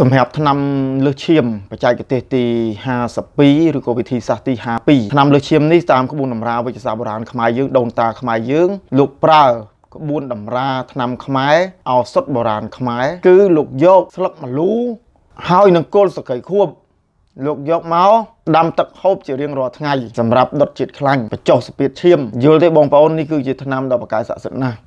សម្រាប់ថ្នាំ លើសឈាម បច្ចេកទេសទី52ឬក៏វិធីសាស្ត្រទី52ថ្នាំលើសឈាមនេះតាមក្បួនតម្រាវេជ្ជសាស្ត្របុរាណខ្មែរយើងដូនតាខ្មែរយើង លោកប្រើក្បួនតម្រាថ្នាំខ្មែរឱសថបុរាណខ្មែរគឺលោកយកស្លឹកម្លូហើយនឹងគល់សកៃខួបលោកយកមកដាំទឹកហូបជារៀងរាល់ថ្ងៃសម្រាប់ដុតជាតិខ្លាញ់បញ្ចុះសពាតឈាម យល់ទេបងប្អូននេះគឺជាថ្នាំដ៏បកាយស័ក្តិសិទ្ធិណាស់